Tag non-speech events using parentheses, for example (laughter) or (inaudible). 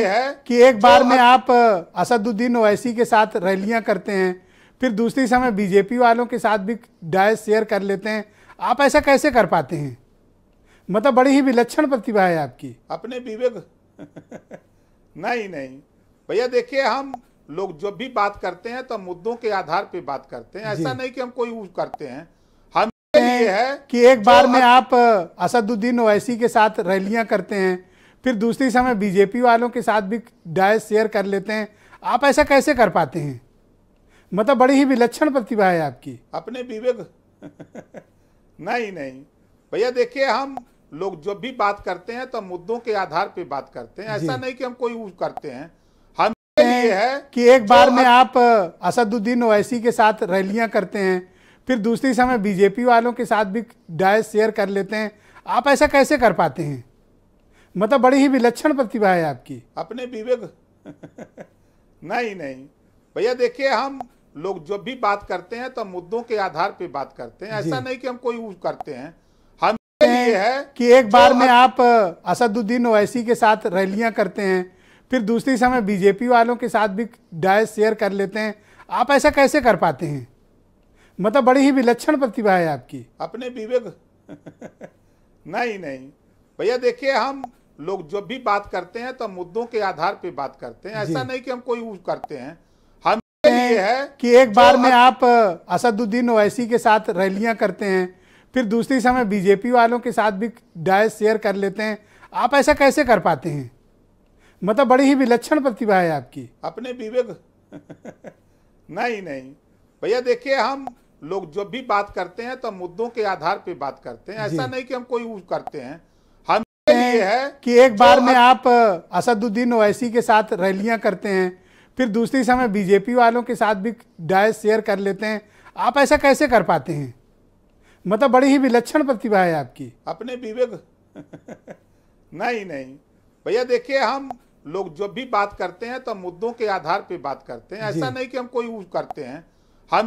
ये है कि एक बार में आप असदुद्दीन ओवैसी के साथ रैलियां करते हैं फिर दूसरी समय बीजेपी वालों के साथ भी डायस शेयर कर लेते हैं आप ऐसा कैसे कर पाते हैं मतलब बड़ी ही विलक्षण प्रतिभा है आपकी अपने विवेक (laughs) नहीं नहीं भैया देखिए हम लोग जब भी बात करते हैं तो मुद्दों के आधार पर बात करते हैं ऐसा नहीं कि हम कोई करते हैं हम ये है कि एक बार में आप असदुद्दीन ओवैसी के साथ रैलियां करते हैं फिर दूसरी समय बीजेपी वालों के साथ भी डायस शेयर कर लेते हैं आप ऐसा कैसे कर पाते हैं मतलब बड़ी ही विलक्षण प्रतिभा है आपकी अपने विवेक (laughs) नहीं नहीं भैया देखिए हम लोग जब भी बात करते हैं तो मुद्दों के आधार पे बात करते हैं ऐसा नहीं कि हम कोई करते हैं हम ये है कि एक बार में आप असदुद्दीन ओवैसी के साथ रैलियां करते हैं फिर दूसरी समय बीजेपी वालों के साथ भी डायस शेयर कर लेते हैं आप ऐसा कैसे कर पाते हैं मतलब बड़ी ही विलक्षण प्रतिभा है आपकी अपने विवेक (laughs) नहीं नहीं भैया देखिए हम लोग जो भी बात करते हैं तो मुद्दों के आधार पे बात करते हैं ऐसा नहीं कि हम कोई यूज करते हैं हम है कि एक बार में आप असदुद्दीन ओवैसी के साथ रैलियां करते हैं फिर दूसरी समय बीजेपी वालों के साथ भी डाय शेयर कर लेते हैं आप ऐसा कैसे कर पाते हैं मतलब बड़ी ही विलक्षण प्रतिभा है आपकी अपने विवेक (laughs) नहीं नहीं भैया देखिए हम लोग जब भी बात करते हैं तो मुद्दों के आधार पे बात करते हैं ऐसा नहीं कि हम कोई करते हैं हम ये है कि एक बार में आप असदुद्दीन ओवैसी के साथ रैलियां करते हैं फिर दूसरी समय बीजेपी वालों के साथ भी डायस शेयर कर लेते हैं आप ऐसा कैसे कर पाते हैं मतलब बड़ी ही विलक्षण प्रतिभा है आपकी अपने विवेक (laughs) नहीं नहीं भैया देखिए हम लोग जब भी बात करते हैं तो मुद्दों के आधार पे बात करते हैं ऐसा नहीं कि हम कोई करते हैं ये है कि एक बार में आप असदुद्दीन ओवैसी के साथ रैलियां करते हैं फिर दूसरी समय बीजेपी वालों के साथ भी डायस शेयर कर लेते हैं आप ऐसा कैसे कर पाते हैं मतलब बड़ी ही विलक्षण प्रतिभा है आपकी अपने विवेक (laughs) नहीं नहीं भैया देखिए हम लोग जब भी बात करते हैं तो मुद्दों के आधार पर बात करते हैं ऐसा नहीं कि हम कोई करते हैं